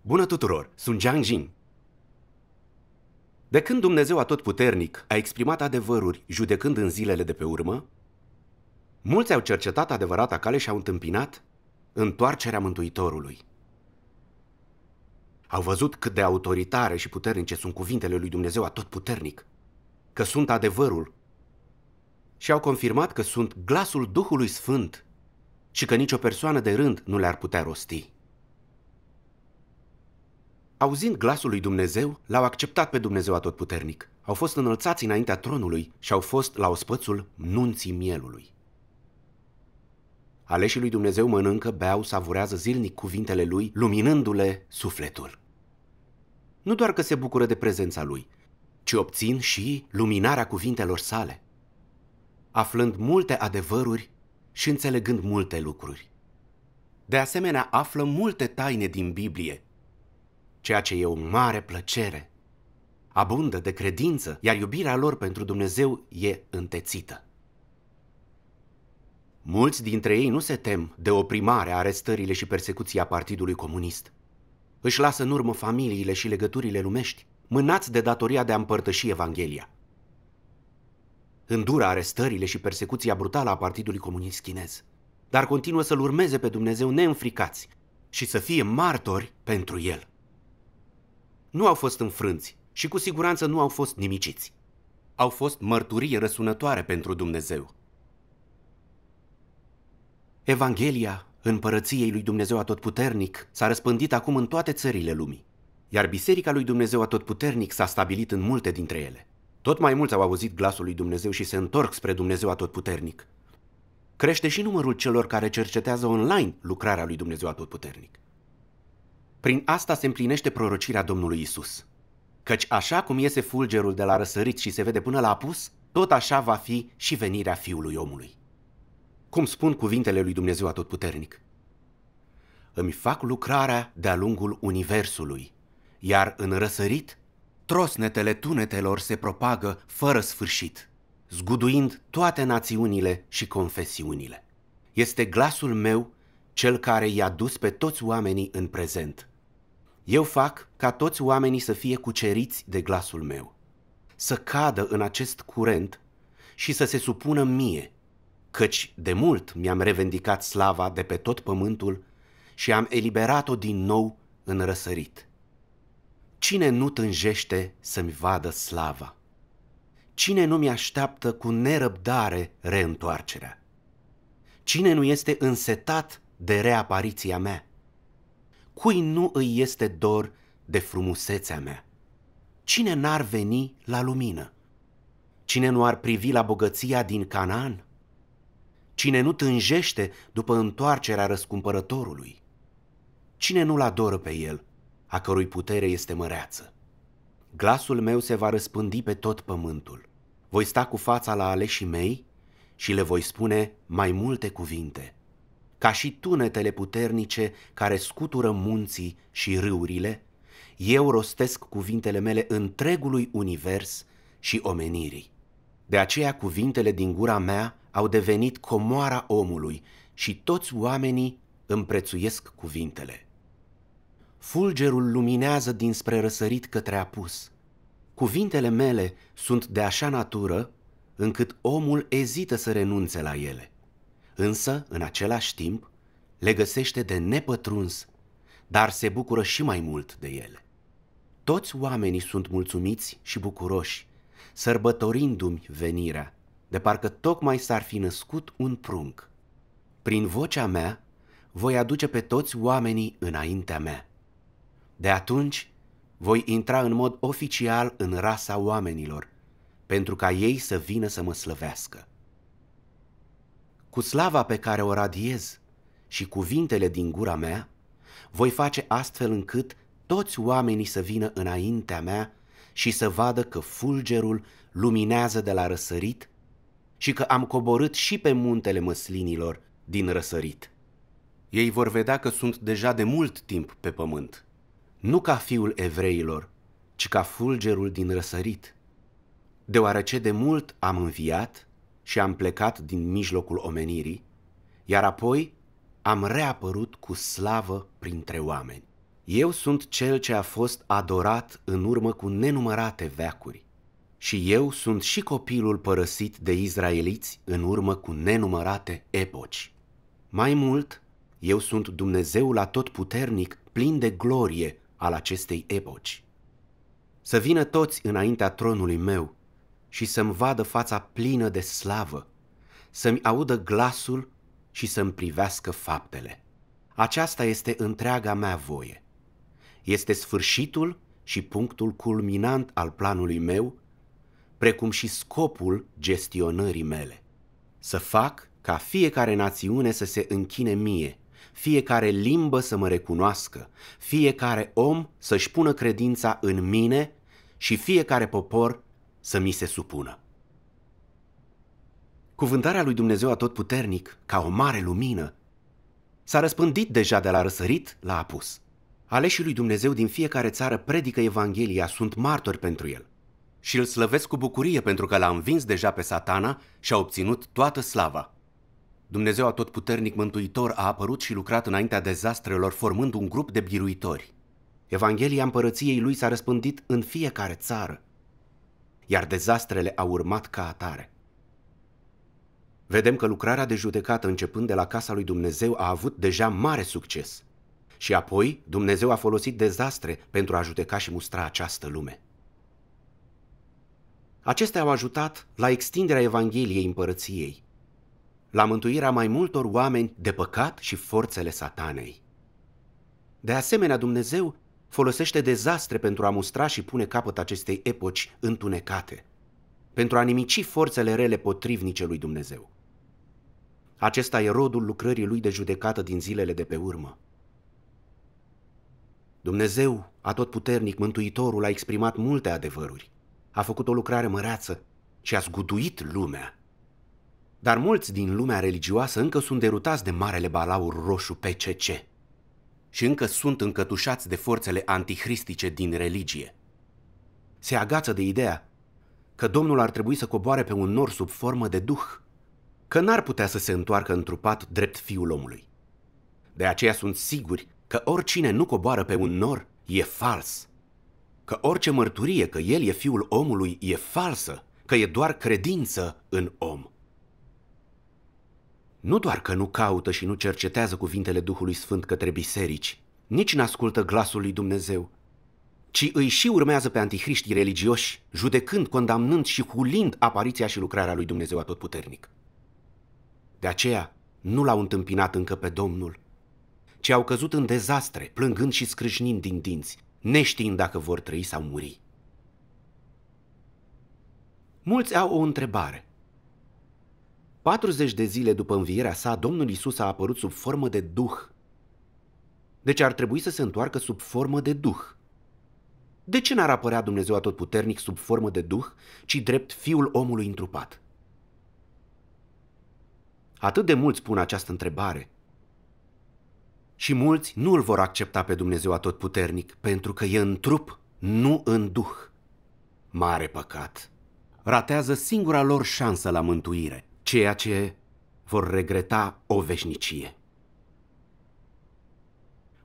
Bună tuturor! Sunt Jiang Jin. De când Dumnezeu Atotputernic a exprimat adevăruri judecând în zilele de pe urmă, mulți au cercetat adevărata cale și au întâmpinat întoarcerea Mântuitorului. Au văzut cât de autoritare și puternice sunt cuvintele lui Dumnezeu Atotputernic, că sunt adevărul și au confirmat că sunt glasul Duhului Sfânt și că nicio persoană de rând nu le-ar putea rosti. Auzind glasul lui Dumnezeu, l-au acceptat pe Dumnezeu Atotputernic. Au fost înălțați înaintea tronului și au fost la ospățul nunții mielului. Aleșii lui Dumnezeu mănâncă, beau, savurează zilnic cuvintele lui, luminându-le sufletul. Nu doar că se bucură de prezența lui, ci obțin și luminarea cuvintelor sale – aflând multe adevăruri și înțelegând multe lucruri. De asemenea, află multe taine din Biblie, ceea ce e o mare plăcere. Abundă de credință, iar iubirea lor pentru Dumnezeu e întețită. Mulți dintre ei nu se tem de oprimare, arestările și persecuția Partidului Comunist. Își lasă în urmă familiile și legăturile lumești, mânați de datoria de a împărtăși Evanghelia – îndură arestările și persecuția brutală a Partidului Comunist Chinez, dar continuă să-L urmeze pe Dumnezeu neînfricați și să fie martori pentru El. Nu au fost înfrânți și cu siguranță nu au fost nimiciți. Au fost mărturii răsunătoare pentru Dumnezeu. Evanghelia împărăției lui Dumnezeu atotputernic s-a răspândit acum în toate țările lumii, iar Biserica lui Dumnezeu atotputernic s-a stabilit în multe dintre ele. Tot mai mulți au auzit glasul lui Dumnezeu și se întorc spre Dumnezeu atotputernic. Crește și numărul celor care cercetează online lucrarea lui Dumnezeu atotputernic. Prin asta se împlinește prorocirea Domnului Isus. Căci așa cum iese fulgerul de la răsărit și se vede până la apus, tot așa va fi și venirea Fiului omului. Cum spun cuvintele lui Dumnezeu atotputernic? Îmi fac lucrarea de-a lungul universului, iar în răsărit trosnetele tunetelor se propagă fără sfârșit, zguduind toate națiunile și confesiunile. Este glasul meu cel care i-a dus pe toți oamenii în prezent. Eu fac ca toți oamenii să fie cuceriți de glasul meu, să cadă în acest curent și să se supună mie, căci de mult mi-am revendicat slava de pe tot pământul și am eliberat-o din nou în răsărit. Cine nu tânjește să-mi vadă slava? Cine nu mi-așteaptă cu nerăbdare reîntoarcerea? Cine nu este însetat de reapariția mea? Cui nu îi este dor de frumusețea mea? Cine n-ar veni la lumină? Cine nu ar privi la bogăția din Canaan? Cine nu tânjește după întoarcerea răscumpărătorului? Cine nu-l adoră pe el a cărui putere este măreață. Glasul meu se va răspândi pe tot pământul. Voi sta cu fața la aleșii mei și le voi spune mai multe cuvinte. Ca și tunetele puternice care scutură munții și râurile, eu rostesc cuvintele mele întregului univers și omenirii. De aceea cuvintele din gura mea au devenit comoara omului și toți oamenii împrețuiesc cuvintele fulgerul luminează dinspre răsărit către apus. Cuvintele mele sunt de așa natură încât omul ezită să renunțe la ele. Însă, în același timp, le găsește de nepătruns, dar se bucură și mai mult de ele. Toți oamenii sunt mulțumiți și bucuroși, sărbătorindu-mi venirea, de parcă tocmai s-ar fi născut un prunc. Prin vocea mea voi aduce pe toți oamenii înaintea mea. De atunci voi intra în mod oficial în rasa oamenilor, pentru ca ei să vină să mă slăvească. Cu slava pe care o radiez și cuvintele din gura mea, voi face astfel încât toți oamenii să vină înaintea mea și să vadă că fulgerul luminează de la răsărit și că am coborât și pe muntele măslinilor din răsărit. Ei vor vedea că sunt deja de mult timp pe pământ nu ca fiul evreilor, ci ca fulgerul din răsărit, deoarece de mult am înviat și am plecat din mijlocul omenirii, iar apoi am reapărut cu slavă printre oameni. Eu sunt cel ce a fost adorat în urmă cu nenumărate veacuri și eu sunt și copilul părăsit de izraeliți în urmă cu nenumărate epoci. Mai mult, eu sunt Dumnezeul atotputernic, plin de glorie, al acestei epoci. Să vină toți înaintea tronului meu și să-mi vadă fața plină de slavă, să-mi audă glasul și să-mi privească faptele. Aceasta este întreaga mea voie. Este sfârșitul și punctul culminant al planului meu, precum și scopul gestionării mele. Să fac ca fiecare națiune să se închine mie, fiecare limbă să mă recunoască, fiecare om să-și pună credința în mine și fiecare popor să mi se supună. Cuvântarea lui Dumnezeu atotputernic, ca o mare lumină, s-a răspândit deja de la răsărit la apus. Aleșii lui Dumnezeu din fiecare țară predică Evanghelia, sunt martori pentru el și îl slăvesc cu bucurie pentru că l-a învins deja pe satana și a obținut toată slava. Dumnezeu atotputernic mântuitor a apărut și lucrat înaintea dezastrelor, formând un grup de biruitori. Evanghelia împărăției lui s-a răspândit în fiecare țară, iar dezastrele au urmat ca atare. Vedem că lucrarea de judecată începând de la casa lui Dumnezeu a avut deja mare succes. Și apoi Dumnezeu a folosit dezastre pentru a judeca și mustra această lume. Acestea au ajutat la extinderea Evangheliei împărăției, la mântuirea mai multor oameni de păcat și forțele satanei. De asemenea, Dumnezeu folosește dezastre pentru a mustra și pune capăt acestei epoci întunecate, pentru a nimici forțele rele potrivnice lui Dumnezeu. Acesta e rodul lucrării lui de judecată din zilele de pe urmă. Dumnezeu, atotputernic, mântuitorul, a exprimat multe adevăruri, a făcut o lucrare măreață și a zguduit lumea dar mulți din lumea religioasă încă sunt derutați de marele balaur roșu PCC și încă sunt încătușați de forțele antihristice din religie. Se agață de ideea că Domnul ar trebui să coboare pe un nor sub formă de duh, că n-ar putea să se întoarcă întrupat drept fiul omului. De aceea sunt siguri că oricine nu coboară pe un nor e fals, că orice mărturie că el e fiul omului e falsă, că e doar credință în om. Nu doar că nu caută și nu cercetează cuvintele Duhului Sfânt către biserici, nici nu ascultă glasul lui Dumnezeu, ci îi și urmează pe antihriștii religioși, judecând, condamnând și hulind apariția și lucrarea lui Dumnezeu Atotputernic. De aceea, nu l-au întâmpinat încă pe Domnul, ci au căzut în dezastre, plângând și scrâșnind din dinți, neștiind dacă vor trăi sau muri. Mulți au o întrebare. 40 de zile după învierea sa, Domnul Isus a apărut sub formă de Duh. Deci ar trebui să se întoarcă sub formă de Duh. De ce n-ar apărea Dumnezeu Atotputernic sub formă de Duh, ci drept Fiul omului întrupat? Atât de mulți pun această întrebare. Și mulți nu îl vor accepta pe Dumnezeu Atotputernic, pentru că e în trup, nu în Duh. Mare păcat! Ratează singura lor șansă la mântuire ceea ce vor regreta o veșnicie.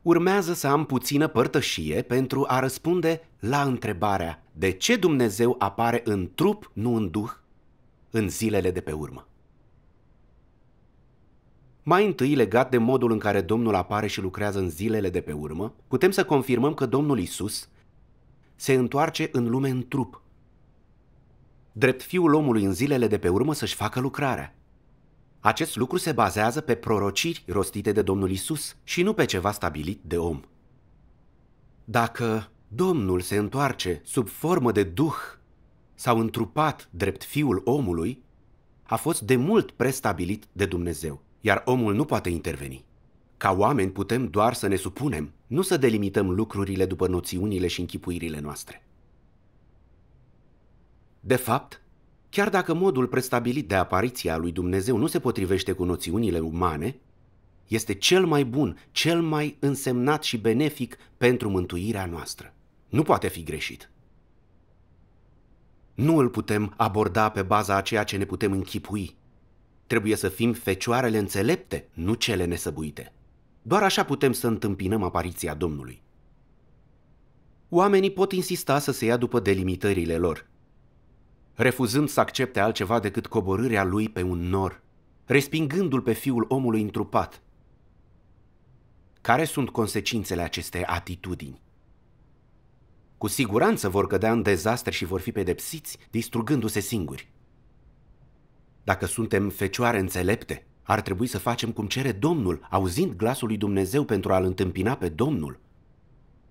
Urmează să am puțină părtășie pentru a răspunde la întrebarea de ce Dumnezeu apare în trup, nu în duh, în zilele de pe urmă. Mai întâi, legat de modul în care Domnul apare și lucrează în zilele de pe urmă, putem să confirmăm că Domnul Isus se întoarce în lume în trup, drept fiul omului în zilele de pe urmă să-și facă lucrarea. Acest lucru se bazează pe prorociri rostite de Domnul Isus și nu pe ceva stabilit de om. Dacă Domnul se întoarce sub formă de duh sau întrupat drept fiul omului, a fost de mult prestabilit de Dumnezeu, iar omul nu poate interveni. Ca oameni putem doar să ne supunem, nu să delimităm lucrurile după noțiunile și închipuirile noastre. De fapt, chiar dacă modul prestabilit de apariția lui Dumnezeu nu se potrivește cu noțiunile umane, este cel mai bun, cel mai însemnat și benefic pentru mântuirea noastră. Nu poate fi greșit. Nu îl putem aborda pe baza a ceea ce ne putem închipui. Trebuie să fim fecioarele înțelepte, nu cele nesăbuite. Doar așa putem să întâmpinăm apariția Domnului. Oamenii pot insista să se ia după delimitările lor, refuzând să accepte altceva decât coborârea lui pe un nor, respingându-l pe fiul omului întrupat. Care sunt consecințele acestei atitudini? Cu siguranță vor cădea în dezastre și vor fi pedepsiți, distrugându-se singuri. Dacă suntem fecioare înțelepte, ar trebui să facem cum cere Domnul, auzind glasul lui Dumnezeu pentru a-L întâmpina pe Domnul,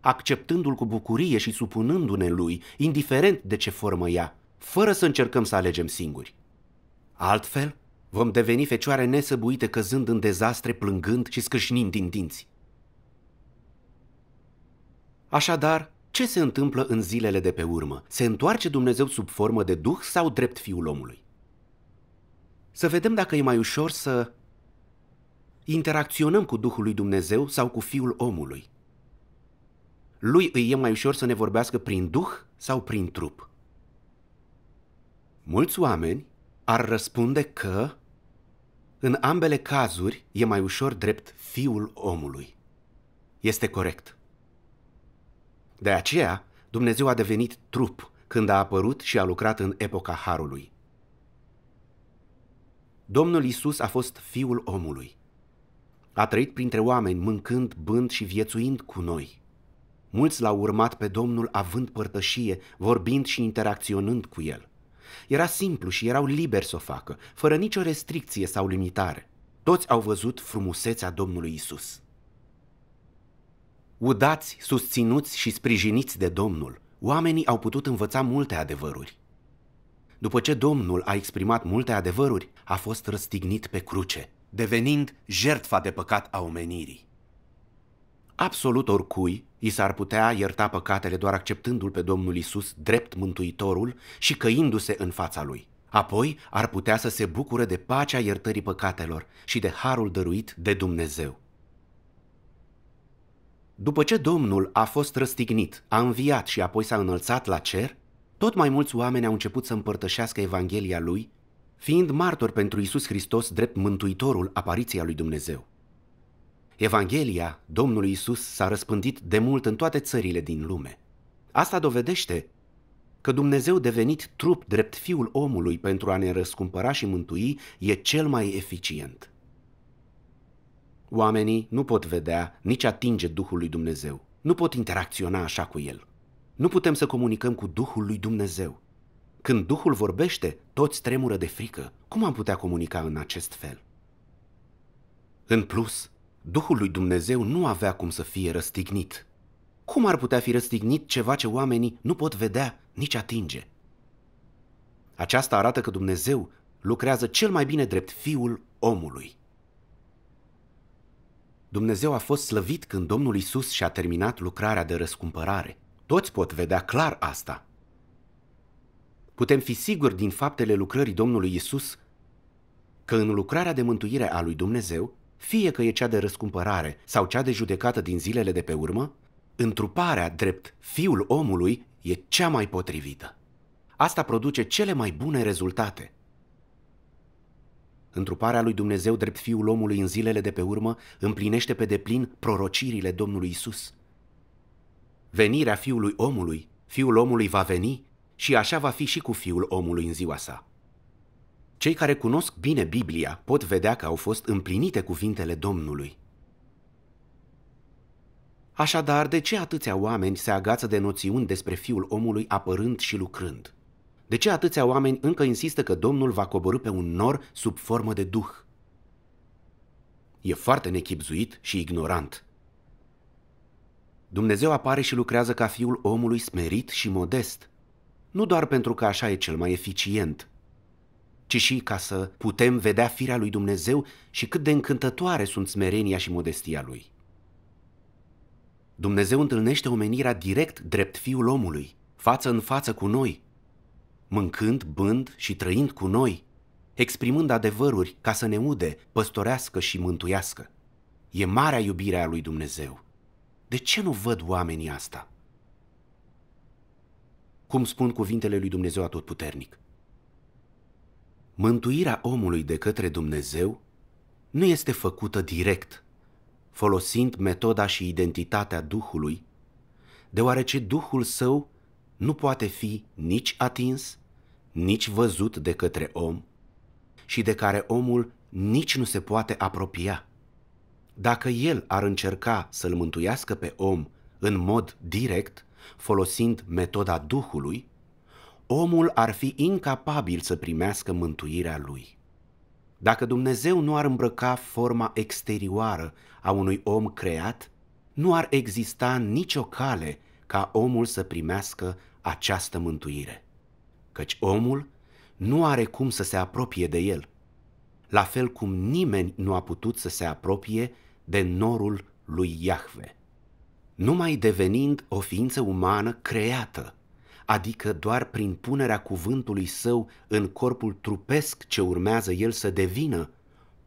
acceptându-L cu bucurie și supunându-ne Lui, indiferent de ce formă ia fără să încercăm să alegem singuri. Altfel, vom deveni fecioare nesăbuite căzând în dezastre, plângând și scâșnind din dinți. Așadar, ce se întâmplă în zilele de pe urmă? Se întoarce Dumnezeu sub formă de Duh sau drept Fiul omului? Să vedem dacă e mai ușor să interacționăm cu Duhul lui Dumnezeu sau cu Fiul omului. Lui îi e mai ușor să ne vorbească prin Duh sau prin trup. Mulți oameni ar răspunde că în ambele cazuri e mai ușor drept fiul omului. Este corect. De aceea, Dumnezeu a devenit trup când a apărut și a lucrat în epoca Harului. Domnul Isus a fost fiul omului. A trăit printre oameni, mâncând, bând și viețuind cu noi. Mulți l-au urmat pe Domnul având părtășie, vorbind și interacționând cu el – era simplu și erau liberi să o facă, fără nicio restricție sau limitare. Toți au văzut frumusețea Domnului Isus. Udați, susținuți și sprijiniți de Domnul, oamenii au putut învăța multe adevăruri. După ce Domnul a exprimat multe adevăruri, a fost răstignit pe cruce, devenind jertfa de păcat a omenirii absolut oricui i s-ar putea ierta păcatele doar acceptându-L pe Domnul Isus drept mântuitorul și căindu-se în fața Lui. Apoi ar putea să se bucure de pacea iertării păcatelor și de harul dăruit de Dumnezeu. După ce Domnul a fost răstignit, a înviat și apoi s-a înălțat la cer, tot mai mulți oameni au început să împărtășească Evanghelia lui, fiind martori pentru Isus Hristos drept mântuitorul apariției lui Dumnezeu. Evanghelia Domnului Isus s-a răspândit de mult în toate țările din lume. Asta dovedește că Dumnezeu devenit trup drept fiul omului pentru a ne răscumpăra și mântui e cel mai eficient. Oamenii nu pot vedea nici atinge Duhul lui Dumnezeu. Nu pot interacționa așa cu el. Nu putem să comunicăm cu Duhul lui Dumnezeu. Când Duhul vorbește, toți tremură de frică. Cum am putea comunica în acest fel? În plus, Duhul lui Dumnezeu nu avea cum să fie răstignit. Cum ar putea fi răstignit ceva ce oamenii nu pot vedea nici atinge? Aceasta arată că Dumnezeu lucrează cel mai bine drept fiul omului. Dumnezeu a fost slăvit când Domnul Isus și-a terminat lucrarea de răscumpărare. Toți pot vedea clar asta. Putem fi siguri din faptele lucrării Domnului Isus că în lucrarea de mântuire a lui Dumnezeu fie că e cea de răscumpărare sau cea de judecată din zilele de pe urmă, întruparea drept fiul omului e cea mai potrivită. Asta produce cele mai bune rezultate. Întruparea lui Dumnezeu drept fiul omului în zilele de pe urmă împlinește pe deplin prorocirile Domnului Isus. Venirea fiului omului, fiul omului va veni și așa va fi și cu fiul omului în ziua sa. Cei care cunosc bine Biblia pot vedea că au fost împlinite cuvintele Domnului. Așadar, de ce atâția oameni se agață de noțiuni despre Fiul omului apărând și lucrând? De ce atâția oameni încă insistă că Domnul va coborâ pe un nor sub formă de duh? E foarte nechipzuit și ignorant. Dumnezeu apare și lucrează ca Fiul omului smerit și modest, nu doar pentru că așa e cel mai eficient – ci și ca să putem vedea firea lui Dumnezeu și cât de încântătoare sunt smerenia și modestia lui. Dumnezeu întâlnește omenirea direct drept fiul omului, față în față cu noi, mâncând, bând și trăind cu noi, exprimând adevăruri ca să ne ude, păstorească și mântuiască. E marea iubire a lui Dumnezeu. De ce nu văd oamenii asta? Cum spun cuvintele lui Dumnezeu atotputernic? Mântuirea omului de către Dumnezeu nu este făcută direct, folosind metoda și identitatea Duhului, deoarece Duhul său nu poate fi nici atins, nici văzut de către om și de care omul nici nu se poate apropia. Dacă el ar încerca să-l mântuiască pe om în mod direct, folosind metoda Duhului, omul ar fi incapabil să primească mântuirea lui. Dacă Dumnezeu nu ar îmbrăca forma exterioară a unui om creat, nu ar exista nicio cale ca omul să primească această mântuire, căci omul nu are cum să se apropie de el, la fel cum nimeni nu a putut să se apropie de norul lui Iahve, numai devenind o ființă umană creată adică doar prin punerea cuvântului său în corpul trupesc ce urmează el să devină,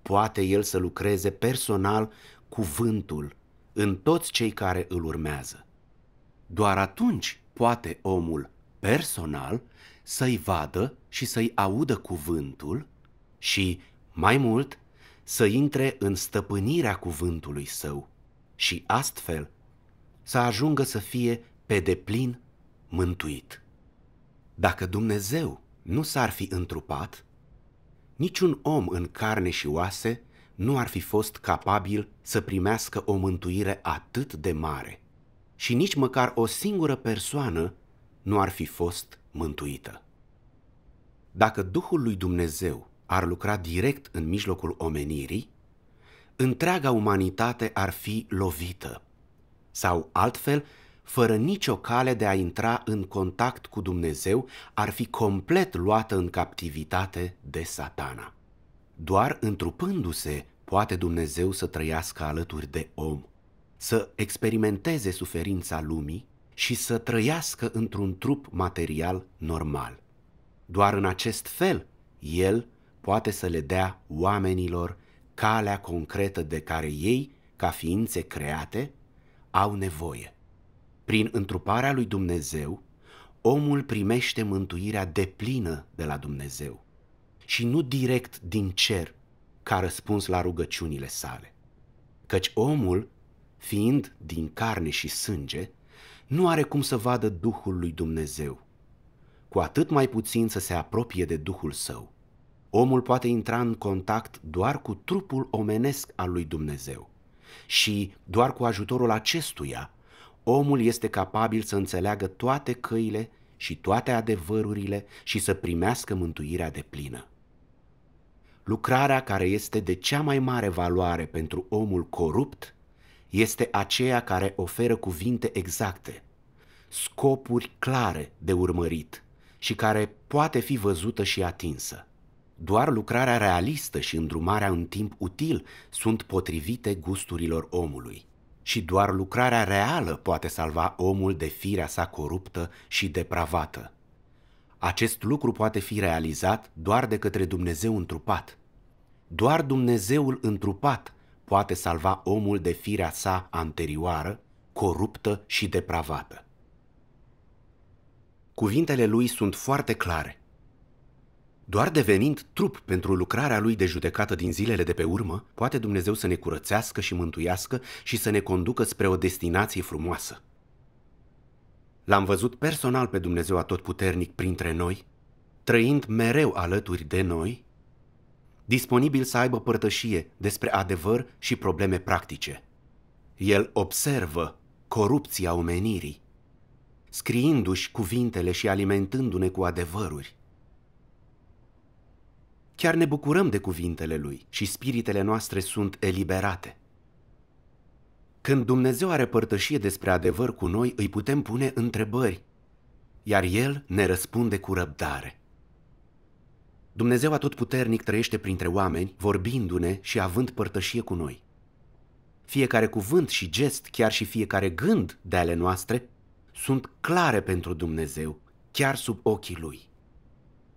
poate el să lucreze personal cuvântul în toți cei care îl urmează. Doar atunci poate omul personal să-i vadă și să-i audă cuvântul și, mai mult, să intre în stăpânirea cuvântului său și astfel să ajungă să fie pe deplin mântuit. Dacă Dumnezeu nu s-ar fi întrupat, niciun om în carne și oase nu ar fi fost capabil să primească o mântuire atât de mare și nici măcar o singură persoană nu ar fi fost mântuită. Dacă Duhul lui Dumnezeu ar lucra direct în mijlocul omenirii, întreaga umanitate ar fi lovită. Sau altfel, fără nicio cale de a intra în contact cu Dumnezeu, ar fi complet luată în captivitate de satana. Doar întrupându-se poate Dumnezeu să trăiască alături de om, să experimenteze suferința lumii și să trăiască într-un trup material normal. Doar în acest fel, El poate să le dea oamenilor calea concretă de care ei, ca ființe create, au nevoie. Prin întruparea lui Dumnezeu, omul primește mântuirea deplină de la Dumnezeu și nu direct din cer ca răspuns la rugăciunile sale. Căci omul, fiind din carne și sânge, nu are cum să vadă Duhul lui Dumnezeu, cu atât mai puțin să se apropie de Duhul său. Omul poate intra în contact doar cu trupul omenesc al lui Dumnezeu și doar cu ajutorul acestuia omul este capabil să înțeleagă toate căile și toate adevărurile și să primească mântuirea de plină. Lucrarea care este de cea mai mare valoare pentru omul corupt este aceea care oferă cuvinte exacte, scopuri clare de urmărit și care poate fi văzută și atinsă. Doar lucrarea realistă și îndrumarea în timp util sunt potrivite gusturilor omului și doar lucrarea reală poate salva omul de firea sa coruptă și depravată. Acest lucru poate fi realizat doar de către Dumnezeu întrupat. Doar Dumnezeul întrupat poate salva omul de firea sa anterioară, coruptă și depravată. Cuvintele lui sunt foarte clare. Doar devenind trup pentru lucrarea lui de judecată din zilele de pe urmă, poate Dumnezeu să ne curățească și mântuiască și să ne conducă spre o destinație frumoasă. L-am văzut personal pe Dumnezeu atotputernic printre noi, trăind mereu alături de noi, disponibil să aibă părtășie despre adevăr și probleme practice. El observă corupția omenirii, scriindu-și cuvintele și alimentându-ne cu adevăruri. Chiar ne bucurăm de cuvintele lui și spiritele noastre sunt eliberate. Când Dumnezeu are părtășie despre adevăr cu noi, îi putem pune întrebări, iar El ne răspunde cu răbdare. Dumnezeu atotputernic trăiește printre oameni, vorbindu-ne și având părtășie cu noi. Fiecare cuvânt și gest, chiar și fiecare gând de ale noastre, sunt clare pentru Dumnezeu, chiar sub ochii Lui.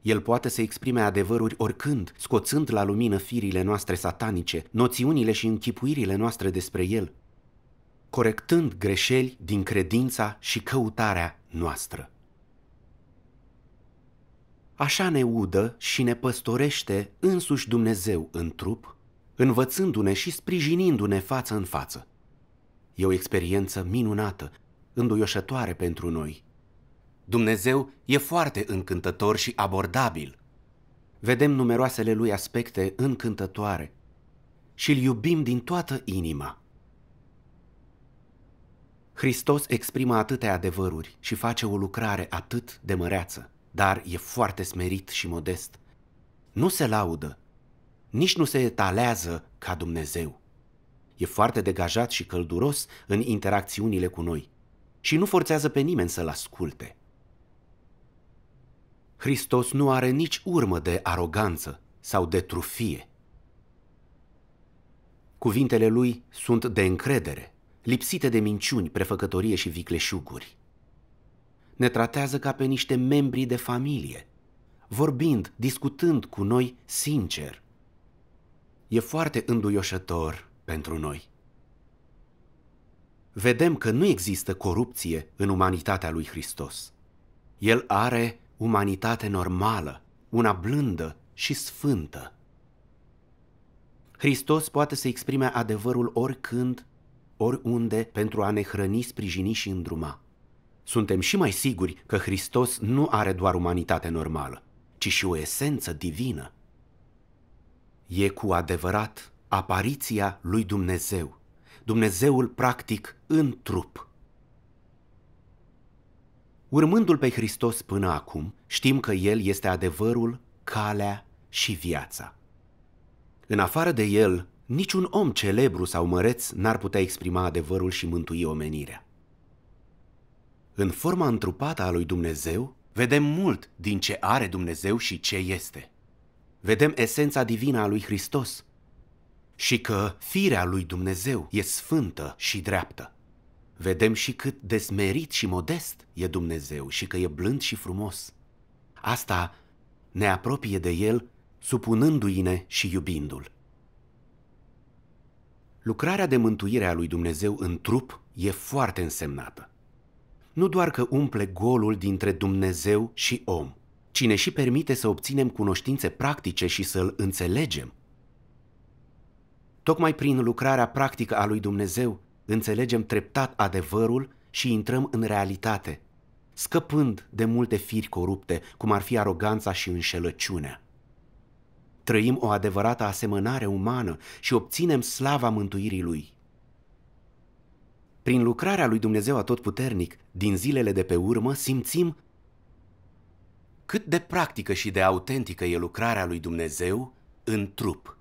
El poate să exprime adevăruri oricând, scoțând la lumină firile noastre satanice, noțiunile și închipuirile noastre despre el, corectând greșeli din credința și căutarea noastră. Așa ne udă și ne păstorește însuși Dumnezeu în trup, învățându-ne și sprijinindu-ne față în față. E o experiență minunată, înduioșătoare pentru noi – Dumnezeu e foarte încântător și abordabil. Vedem numeroasele lui aspecte încântătoare și îl iubim din toată inima. Hristos exprimă atâtea adevăruri și face o lucrare atât de măreață, dar e foarte smerit și modest. Nu se laudă, nici nu se etalează ca Dumnezeu. E foarte degajat și călduros în interacțiunile cu noi și nu forțează pe nimeni să-l asculte. Hristos nu are nici urmă de aroganță sau de trufie. Cuvintele lui sunt de încredere, lipsite de minciuni, prefăcătorie și vicleșuguri. Ne tratează ca pe niște membri de familie, vorbind, discutând cu noi sincer. E foarte înduioșător pentru noi. Vedem că nu există corupție în umanitatea lui Hristos. El are umanitate normală, una blândă și sfântă. Hristos poate să exprime adevărul oricând, oriunde, pentru a ne hrăni, sprijini și îndruma. Suntem și mai siguri că Hristos nu are doar umanitate normală, ci și o esență divină. E cu adevărat apariția lui Dumnezeu, Dumnezeul practic în trup. Urmându-L pe Hristos până acum, știm că El este adevărul, calea și viața. În afară de El, niciun om celebru sau măreț n-ar putea exprima adevărul și mântui omenirea. În forma întrupată a lui Dumnezeu, vedem mult din ce are Dumnezeu și ce este. Vedem esența divină a lui Hristos și că firea lui Dumnezeu e sfântă și dreaptă vedem și cât desmerit și modest e Dumnezeu și că e blând și frumos. Asta ne apropie de El, supunându-i-ne și iubindu-L. Lucrarea de mântuire a lui Dumnezeu în trup e foarte însemnată. Nu doar că umple golul dintre Dumnezeu și om, ci ne și permite să obținem cunoștințe practice și să-L înțelegem. Tocmai prin lucrarea practică a lui Dumnezeu înțelegem treptat adevărul și intrăm în realitate, scăpând de multe firi corupte, cum ar fi aroganța și înșelăciunea. Trăim o adevărată asemănare umană și obținem slava mântuirii Lui. Prin lucrarea lui Dumnezeu Atotputernic, din zilele de pe urmă, simțim cât de practică și de autentică e lucrarea lui Dumnezeu în trup.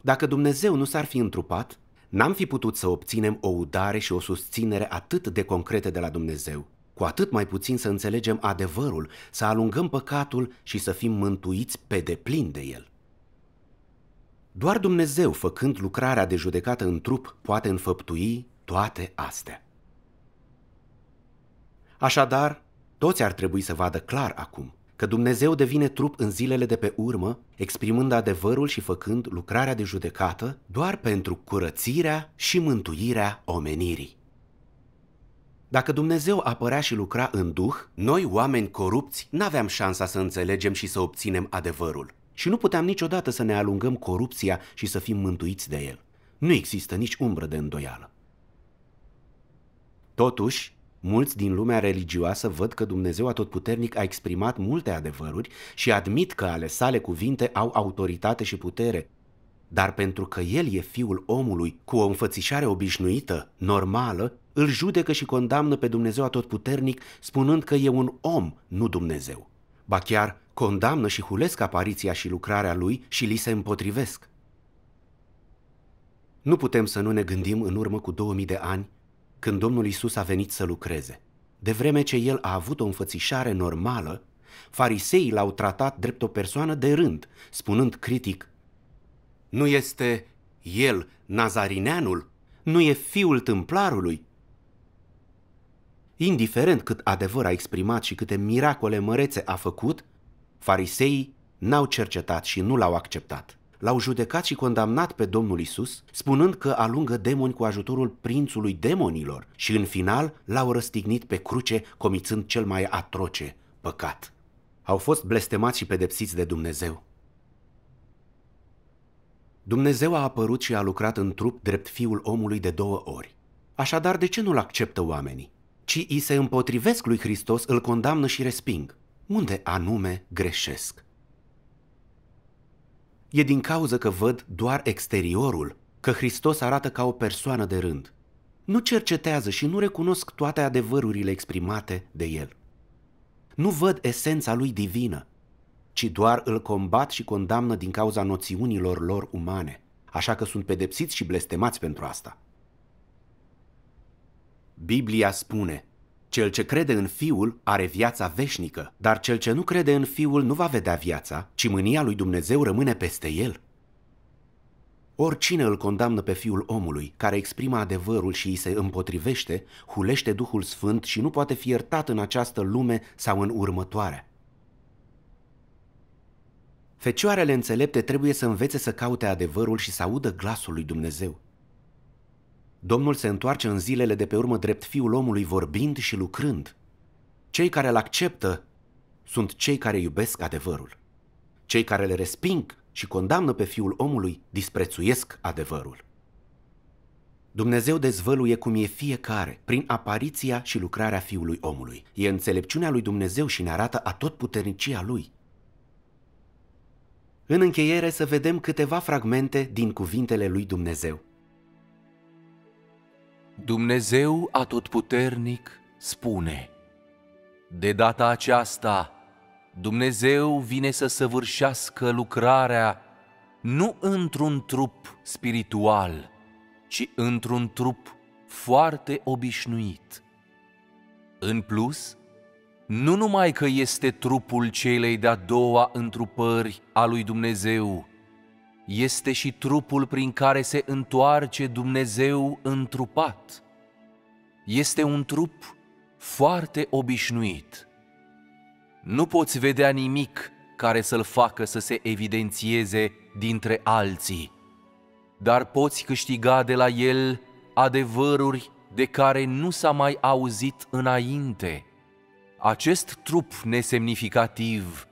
Dacă Dumnezeu nu s-ar fi întrupat, N-am fi putut să obținem o udare și o susținere atât de concrete de la Dumnezeu, cu atât mai puțin să înțelegem adevărul, să alungăm păcatul și să fim mântuiți pe deplin de el. Doar Dumnezeu, făcând lucrarea de judecată în trup, poate înfăptui toate astea. Așadar, toți ar trebui să vadă clar acum că Dumnezeu devine trup în zilele de pe urmă, exprimând adevărul și făcând lucrarea de judecată doar pentru curățirea și mântuirea omenirii. Dacă Dumnezeu apărea și lucra în Duh, noi, oameni corupți, n-aveam șansa să înțelegem și să obținem adevărul. Și nu puteam niciodată să ne alungăm corupția și să fim mântuiți de el. Nu există nici umbră de îndoială. Totuși, Mulți din lumea religioasă văd că Dumnezeu Atotputernic a exprimat multe adevăruri și admit că ale sale cuvinte au autoritate și putere, dar pentru că el e fiul omului cu o înfățișare obișnuită, normală, îl judecă și condamnă pe Dumnezeu Atotputernic spunând că e un om, nu Dumnezeu. Ba chiar condamnă și hulesc apariția și lucrarea lui și li se împotrivesc. Nu putem să nu ne gândim în urmă cu 2000 de ani când Domnul Isus a venit să lucreze. De vreme ce el a avut o înfățișare normală, fariseii l-au tratat drept o persoană de rând, spunând critic, Nu este el nazarineanul? Nu e fiul tâmplarului? Indiferent cât adevăr a exprimat și câte miracole mărețe a făcut, fariseii n-au cercetat și nu l-au acceptat l-au judecat și condamnat pe Domnul Isus, spunând că alungă demoni cu ajutorul prințului demonilor și în final l-au răstignit pe cruce comițând cel mai atroce păcat. Au fost blestemați și pedepsiți de Dumnezeu. Dumnezeu a apărut și a lucrat în trup drept fiul omului de două ori. Așadar, de ce nu-l acceptă oamenii? Ci îi se împotrivesc lui Hristos, îl condamnă și resping. Unde anume greșesc? E din cauză că văd doar exteriorul, că Hristos arată ca o persoană de rând. Nu cercetează și nu recunosc toate adevărurile exprimate de el. Nu văd esența lui divină, ci doar îl combat și condamnă din cauza noțiunilor lor umane, așa că sunt pedepsiți și blestemați pentru asta. Biblia spune – cel ce crede în Fiul are viața veșnică, dar cel ce nu crede în Fiul nu va vedea viața, ci mânia lui Dumnezeu rămâne peste el. Oricine îl condamnă pe Fiul omului, care exprimă adevărul și îi se împotrivește, hulește Duhul Sfânt și nu poate fi iertat în această lume sau în următoarea. Fecioarele înțelepte trebuie să învețe să caute adevărul și să audă glasul lui Dumnezeu. Domnul se întoarce în zilele de pe urmă drept fiul omului vorbind și lucrând. Cei care îl acceptă sunt cei care iubesc adevărul. Cei care le resping și condamnă pe fiul omului disprețuiesc adevărul. Dumnezeu dezvăluie cum e fiecare prin apariția și lucrarea fiului omului. E înțelepciunea lui Dumnezeu și ne arată puternicia lui. În încheiere să vedem câteva fragmente din cuvintele lui Dumnezeu. Dumnezeu Atotputernic spune, De data aceasta, Dumnezeu vine să săvârșească lucrarea nu într-un trup spiritual, ci într-un trup foarte obișnuit. În plus, nu numai că este trupul celei de-a doua întrupări a lui Dumnezeu, este și trupul prin care se întoarce Dumnezeu întrupat. Este un trup foarte obișnuit. Nu poți vedea nimic care să-l facă să se evidențieze dintre alții, dar poți câștiga de la el adevăruri de care nu s-a mai auzit înainte. Acest trup nesemnificativ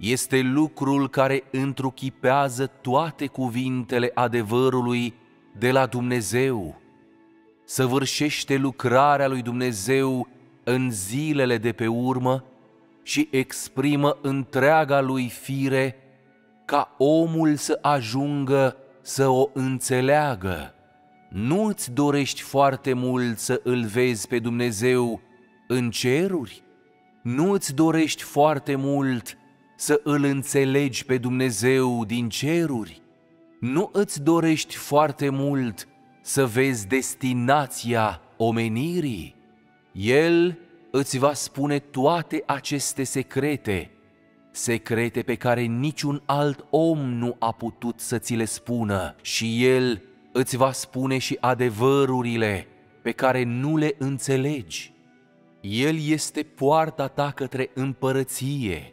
este lucrul care întruchipează toate cuvintele adevărului de la Dumnezeu. Săvârșește lucrarea lui Dumnezeu în zilele de pe urmă și exprimă întreaga lui fire ca omul să ajungă să o înțeleagă. Nu îți dorești foarte mult să îl vezi pe Dumnezeu în ceruri? Nu îți dorești foarte mult să îl înțelegi pe Dumnezeu din ceruri? Nu îți dorești foarte mult să vezi destinația omenirii? El îți va spune toate aceste secrete, secrete pe care niciun alt om nu a putut să ți le spună și El îți va spune și adevărurile pe care nu le înțelegi. El este poarta ta către împărăție,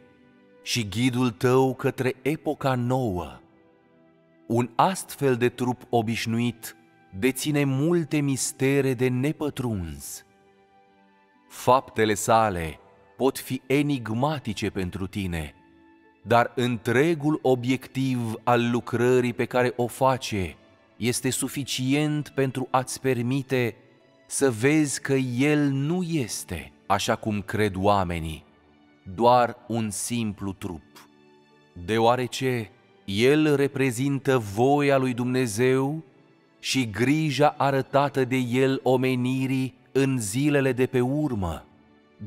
și ghidul tău către epoca nouă. Un astfel de trup obișnuit deține multe mistere de nepătruns. Faptele sale pot fi enigmatice pentru tine, dar întregul obiectiv al lucrării pe care o face este suficient pentru a-ți permite să vezi că El nu este așa cum cred oamenii doar un simplu trup, deoarece el reprezintă voia lui Dumnezeu și grija arătată de el omenirii în zilele de pe urmă.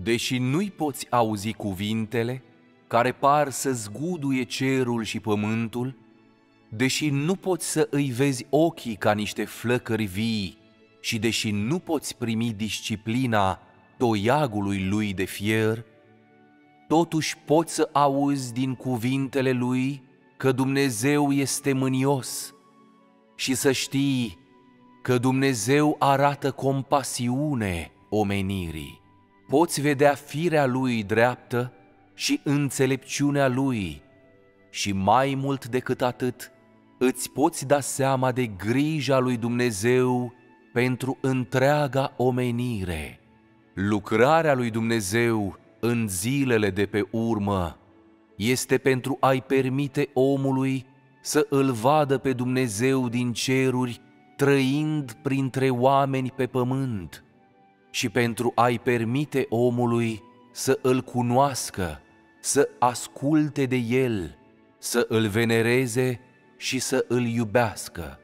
Deși nu-i poți auzi cuvintele care par să zguduie cerul și pământul, deși nu poți să îi vezi ochii ca niște flăcări vii și deși nu poți primi disciplina toiagului lui de fier, totuși poți să auzi din cuvintele lui că Dumnezeu este mânios și să știi că Dumnezeu arată compasiune omenirii. Poți vedea firea lui dreaptă și înțelepciunea lui și mai mult decât atât, îți poți da seama de grija lui Dumnezeu pentru întreaga omenire. Lucrarea lui Dumnezeu în zilele de pe urmă este pentru a-i permite omului să îl vadă pe Dumnezeu din ceruri, trăind printre oameni pe pământ, și pentru a-i permite omului să îl cunoască, să asculte de el, să îl venereze și să îl iubească.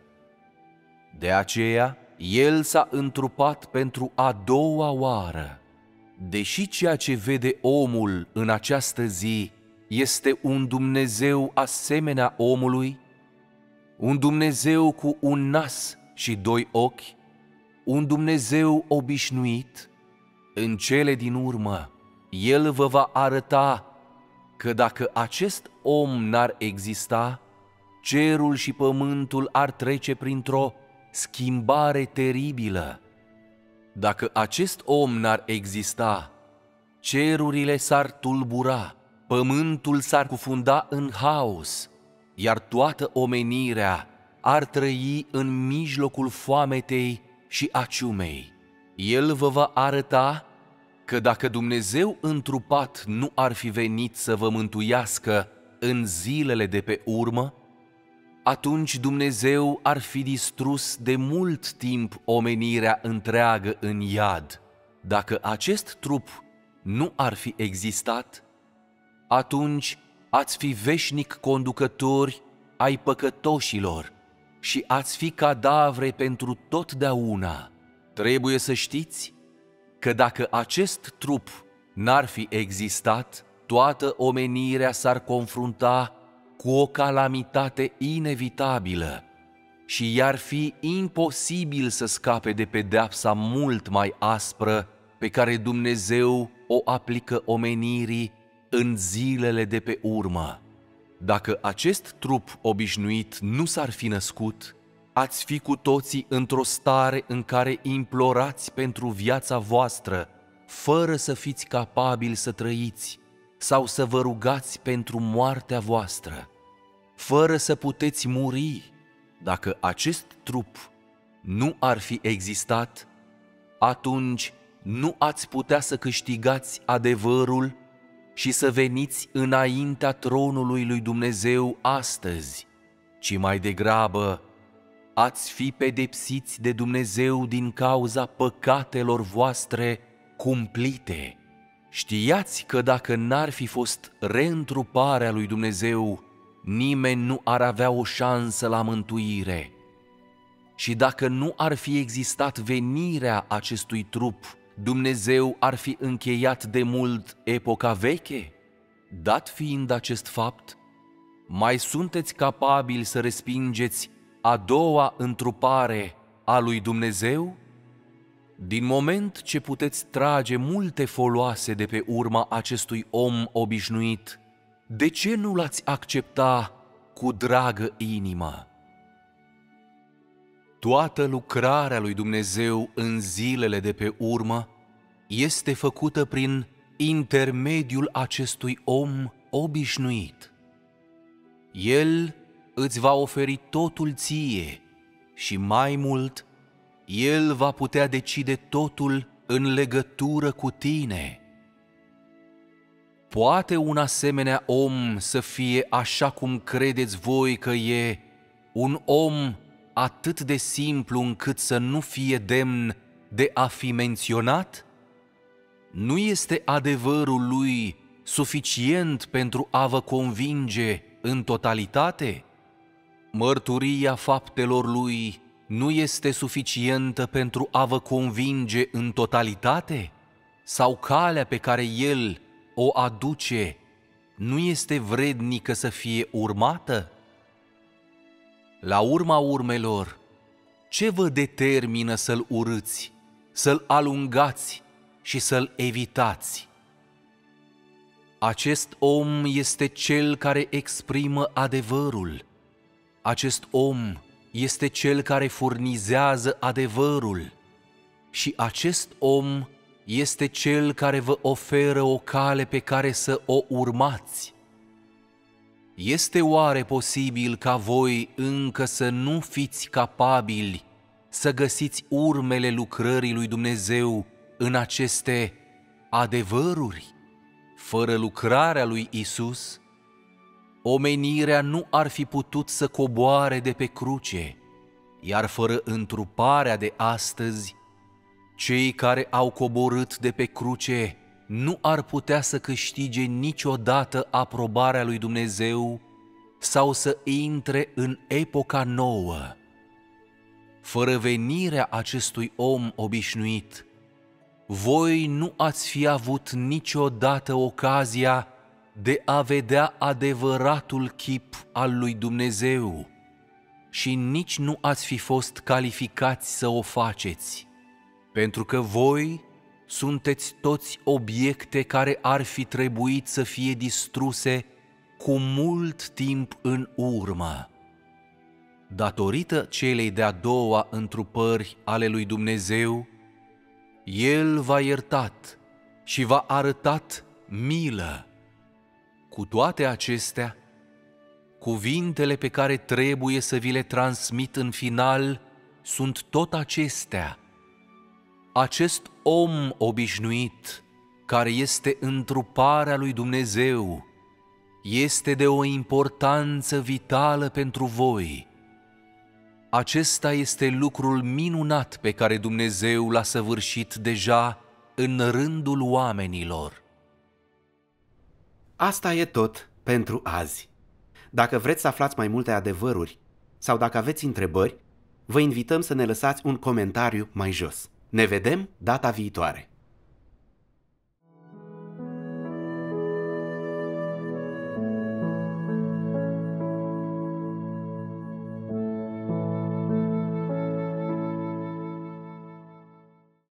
De aceea, el s-a întrupat pentru a doua oară deși ceea ce vede omul în această zi este un Dumnezeu asemenea omului, un Dumnezeu cu un nas și doi ochi, un Dumnezeu obișnuit, în cele din urmă, El vă va arăta că dacă acest om n-ar exista, cerul și pământul ar trece printr-o schimbare teribilă dacă acest om n-ar exista, cerurile s-ar tulbura, pământul s-ar cufunda în haos, iar toată omenirea ar trăi în mijlocul foametei și a ciumei. El vă va arăta că dacă Dumnezeu întrupat nu ar fi venit să vă mântuiască în zilele de pe urmă, atunci Dumnezeu ar fi distrus de mult timp omenirea întreagă în iad. Dacă acest trup nu ar fi existat, atunci ați fi veșnic conducători ai păcătoșilor și ați fi cadavre pentru totdeauna. Trebuie să știți că dacă acest trup n-ar fi existat, toată omenirea s-ar confrunta cu o calamitate inevitabilă și i-ar fi imposibil să scape de pedeapsa mult mai aspră pe care Dumnezeu o aplică omenirii în zilele de pe urmă. Dacă acest trup obișnuit nu s-ar fi născut, ați fi cu toții într-o stare în care implorați pentru viața voastră, fără să fiți capabili să trăiți sau să vă rugați pentru moartea voastră fără să puteți muri. Dacă acest trup nu ar fi existat, atunci nu ați putea să câștigați adevărul și să veniți înaintea tronului lui Dumnezeu astăzi, ci mai degrabă ați fi pedepsiți de Dumnezeu din cauza păcatelor voastre cumplite. Știați că dacă n-ar fi fost reîntruparea lui Dumnezeu, nimeni nu ar avea o șansă la mântuire. Și dacă nu ar fi existat venirea acestui trup, Dumnezeu ar fi încheiat de mult epoca veche? Dat fiind acest fapt, mai sunteți capabili să respingeți a doua întrupare a lui Dumnezeu? Din moment ce puteți trage multe foloase de pe urma acestui om obișnuit, de ce nu l-ați accepta cu dragă inimă? Toată lucrarea lui Dumnezeu în zilele de pe urmă este făcută prin intermediul acestui om obișnuit. El îți va oferi totul ție și mai mult, el va putea decide totul în legătură cu tine Poate un asemenea om să fie așa cum credeți voi că e, un om atât de simplu încât să nu fie demn de a fi menționat? Nu este adevărul lui suficient pentru a vă convinge în totalitate? Mărturia faptelor lui nu este suficientă pentru a vă convinge în totalitate? Sau calea pe care el o aduce nu este vrednică să fie urmată? La urma urmelor, ce vă determină să-l urâți, să-l alungați și să-l evitați? Acest om este cel care exprimă adevărul. Acest om este cel care furnizează adevărul. Și acest om este Cel care vă oferă o cale pe care să o urmați. Este oare posibil ca voi încă să nu fiți capabili să găsiți urmele lucrării lui Dumnezeu în aceste adevăruri? Fără lucrarea lui Isus, omenirea nu ar fi putut să coboare de pe cruce, iar fără întruparea de astăzi, cei care au coborât de pe cruce nu ar putea să câștige niciodată aprobarea lui Dumnezeu sau să intre în epoca nouă. Fără venirea acestui om obișnuit, voi nu ați fi avut niciodată ocazia de a vedea adevăratul chip al lui Dumnezeu și nici nu ați fi fost calificați să o faceți pentru că voi sunteți toți obiecte care ar fi trebuit să fie distruse cu mult timp în urmă. Datorită celei de-a doua întrupări ale lui Dumnezeu, El va iertat și va arătat milă. Cu toate acestea, cuvintele pe care trebuie să vi le transmit în final sunt tot acestea – acest om obișnuit, care este întruparea lui Dumnezeu, este de o importanță vitală pentru voi. Acesta este lucrul minunat pe care Dumnezeu l-a săvârșit deja în rândul oamenilor. Asta e tot pentru azi. Dacă vreți să aflați mai multe adevăruri sau dacă aveți întrebări, vă invităm să ne lăsați un comentariu mai jos. Ne vedem data viitoare!